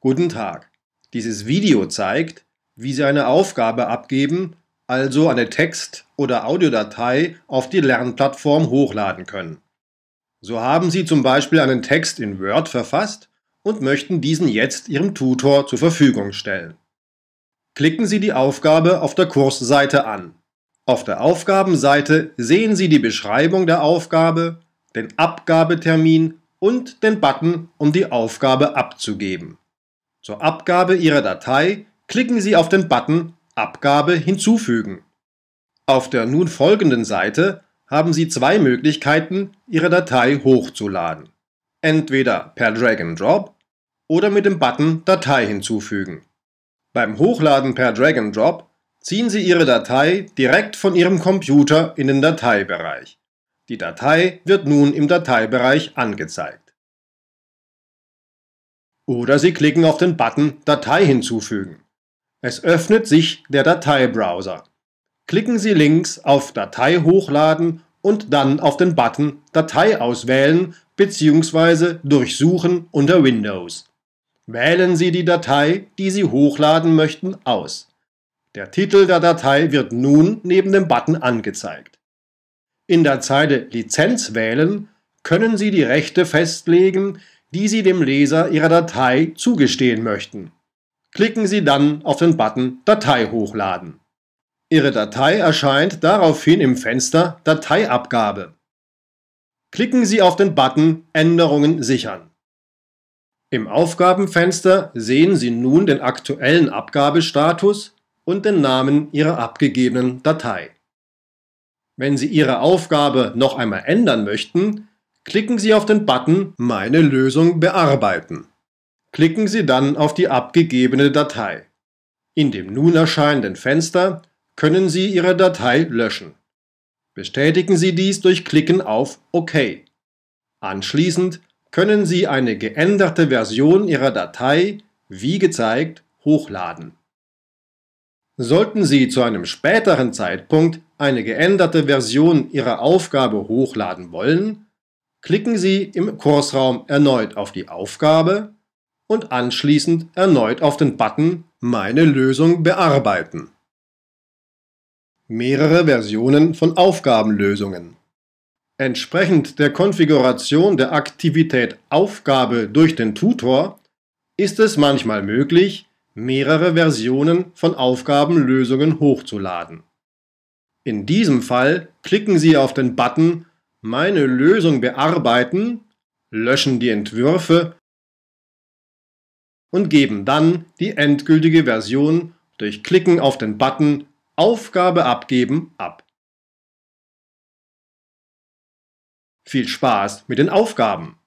Guten Tag. Dieses Video zeigt, wie Sie eine Aufgabe abgeben, also eine Text- oder Audiodatei auf die Lernplattform hochladen können. So haben Sie zum Beispiel einen Text in Word verfasst und möchten diesen jetzt Ihrem Tutor zur Verfügung stellen. Klicken Sie die Aufgabe auf der Kursseite an. Auf der Aufgabenseite sehen Sie die Beschreibung der Aufgabe, den Abgabetermin und den Button, um die Aufgabe abzugeben. Zur Abgabe Ihrer Datei klicken Sie auf den Button Abgabe hinzufügen. Auf der nun folgenden Seite haben Sie zwei Möglichkeiten, Ihre Datei hochzuladen. Entweder per Drag and Drop oder mit dem Button Datei hinzufügen. Beim Hochladen per Drag and Drop ziehen Sie Ihre Datei direkt von Ihrem Computer in den Dateibereich. Die Datei wird nun im Dateibereich angezeigt. Oder Sie klicken auf den Button Datei hinzufügen. Es öffnet sich der Dateibrowser. Klicken Sie links auf Datei hochladen und dann auf den Button Datei auswählen bzw. durchsuchen unter Windows. Wählen Sie die Datei, die Sie hochladen möchten, aus. Der Titel der Datei wird nun neben dem Button angezeigt. In der Zeile Lizenz wählen können Sie die Rechte festlegen, die Sie dem Leser Ihrer Datei zugestehen möchten. Klicken Sie dann auf den Button Datei hochladen. Ihre Datei erscheint daraufhin im Fenster Dateiabgabe. Klicken Sie auf den Button Änderungen sichern. Im Aufgabenfenster sehen Sie nun den aktuellen Abgabestatus und den Namen Ihrer abgegebenen Datei. Wenn Sie Ihre Aufgabe noch einmal ändern möchten, Klicken Sie auf den Button Meine Lösung bearbeiten. Klicken Sie dann auf die abgegebene Datei. In dem nun erscheinenden Fenster können Sie Ihre Datei löschen. Bestätigen Sie dies durch Klicken auf OK. Anschließend können Sie eine geänderte Version Ihrer Datei, wie gezeigt, hochladen. Sollten Sie zu einem späteren Zeitpunkt eine geänderte Version Ihrer Aufgabe hochladen wollen, klicken Sie im Kursraum erneut auf die Aufgabe und anschließend erneut auf den Button Meine Lösung bearbeiten. Mehrere Versionen von Aufgabenlösungen. Entsprechend der Konfiguration der Aktivität Aufgabe durch den Tutor ist es manchmal möglich, mehrere Versionen von Aufgabenlösungen hochzuladen. In diesem Fall klicken Sie auf den Button meine Lösung bearbeiten, löschen die Entwürfe und geben dann die endgültige Version durch Klicken auf den Button Aufgabe abgeben ab. Viel Spaß mit den Aufgaben!